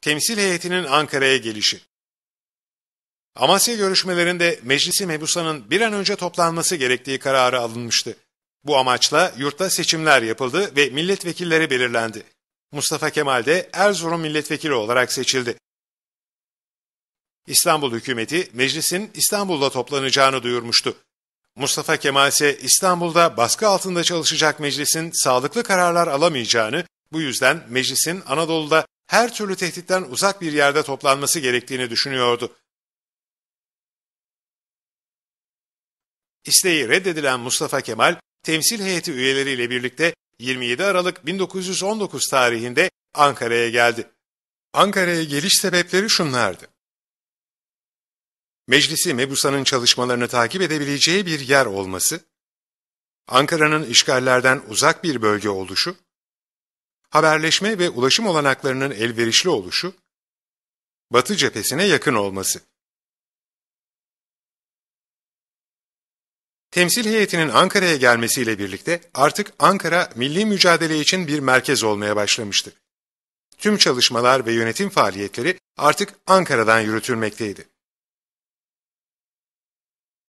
temsil heyetinin Ankara'ya gelişi. Amasya görüşmelerinde Meclisi Mebusan'ın bir an önce toplanması gerektiği kararı alınmıştı. Bu amaçla yurtta seçimler yapıldı ve milletvekilleri belirlendi. Mustafa Kemal de Erzurum milletvekili olarak seçildi. İstanbul hükümeti meclisin İstanbul'da toplanacağını duyurmuştu. Mustafa Kemal ise İstanbul'da baskı altında çalışacak meclisin sağlıklı kararlar alamayacağını, bu yüzden meclisin Anadolu'da her türlü tehditten uzak bir yerde toplanması gerektiğini düşünüyordu. İsteği reddedilen Mustafa Kemal, temsil heyeti üyeleriyle birlikte 27 Aralık 1919 tarihinde Ankara'ya geldi. Ankara'ya geliş sebepleri şunlardı. Meclisi Mebusa'nın çalışmalarını takip edebileceği bir yer olması, Ankara'nın işgallerden uzak bir bölge oluşu, haberleşme ve ulaşım olanaklarının elverişli oluşu, Batı cephesine yakın olması. Temsil heyetinin Ankara'ya gelmesiyle birlikte artık Ankara milli mücadele için bir merkez olmaya başlamıştı. Tüm çalışmalar ve yönetim faaliyetleri artık Ankara'dan yürütülmekteydi.